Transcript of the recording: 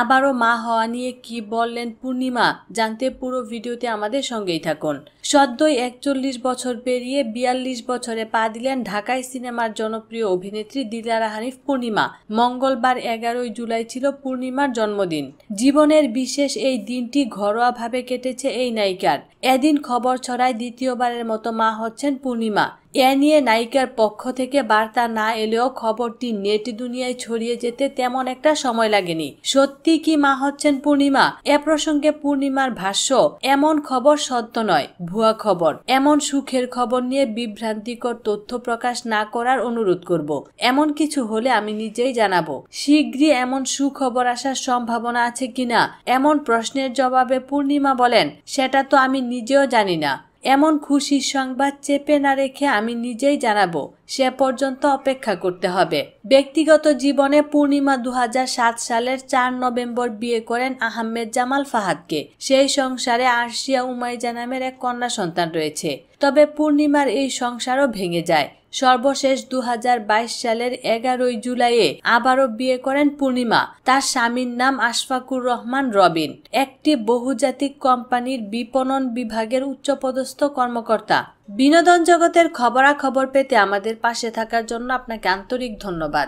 আবারও মা হওয়া নিয়ে কি বললেন পূর্ণিমা জানতে পুরো ভিডিওতে আমাদের সঙ্গেই থাকুন সদ্যই একচল্লিশ বছর পেরিয়ে বিয়াল্লিশ বছরে পা দিলেন ঢাকায় সিনেমার জনপ্রিয় অভিনেত্রী দিলারা হানিফ পূর্ণিমা মঙ্গলবার এগারোই জুলাই ছিল পূর্ণিমার জন্মদিন জীবনের বিশেষ এই দিনটি ঘরোয়াভাবে কেটেছে এই নায়িকার এদিন খবর ছড়ায় দ্বিতীয়বারের মতো মা হচ্ছেন পূর্ণিমা এ নিয়ে নায়িকার পক্ষ থেকে বার্তা না এলেও খবরটি নেট দুনিয়ায় ছড়িয়ে যেতে তেমন একটা সময় লাগেনি সত্যি কি মা হচ্ছেন পূর্ণিমা এ প্রসঙ্গে পূর্ণিমার ভাষ্য এমন খবর সত্য নয় ভুয়া খবর এমন সুখের খবর নিয়ে বিভ্রান্তিকর তথ্য প্রকাশ না করার অনুরোধ করব এমন কিছু হলে আমি নিজেই জানাবো শীঘ্রই এমন সুখবর আসার সম্ভাবনা আছে কিনা এমন প্রশ্নের জবাবে পূর্ণিমা বলেন সেটা তো আমি নিজেও জানি না এমন খুশির সংবাদ চেপে না রেখে আমি নিজেই জানাবো সে পর্যন্ত অপেক্ষা করতে হবে ব্যক্তিগত জীবনে পূর্ণিমা দু সালের চার নভেম্বর বিয়ে করেন আহমেদ জামাল ফাহাদকে সেই সংসারে আরশিয়া উমাইজা নামের এক কন্যা সন্তান রয়েছে তবে পূর্ণিমার এই সংসারও ভেঙে যায় সর্বশেষ দু সালের এগারোই জুলাইয়ে আবারও বিয়ে করেন পূর্ণিমা তার স্বামীর নাম আশফাকুর রহমান রবিন একটি বহুজাতিক কোম্পানির বিপণন বিভাগের উচ্চপদস্থ কর্মকর্তা বিনোদন জগতের খবরাখবর পেতে আমাদের পাশে থাকার জন্য আপনাকে আন্তরিক ধন্যবাদ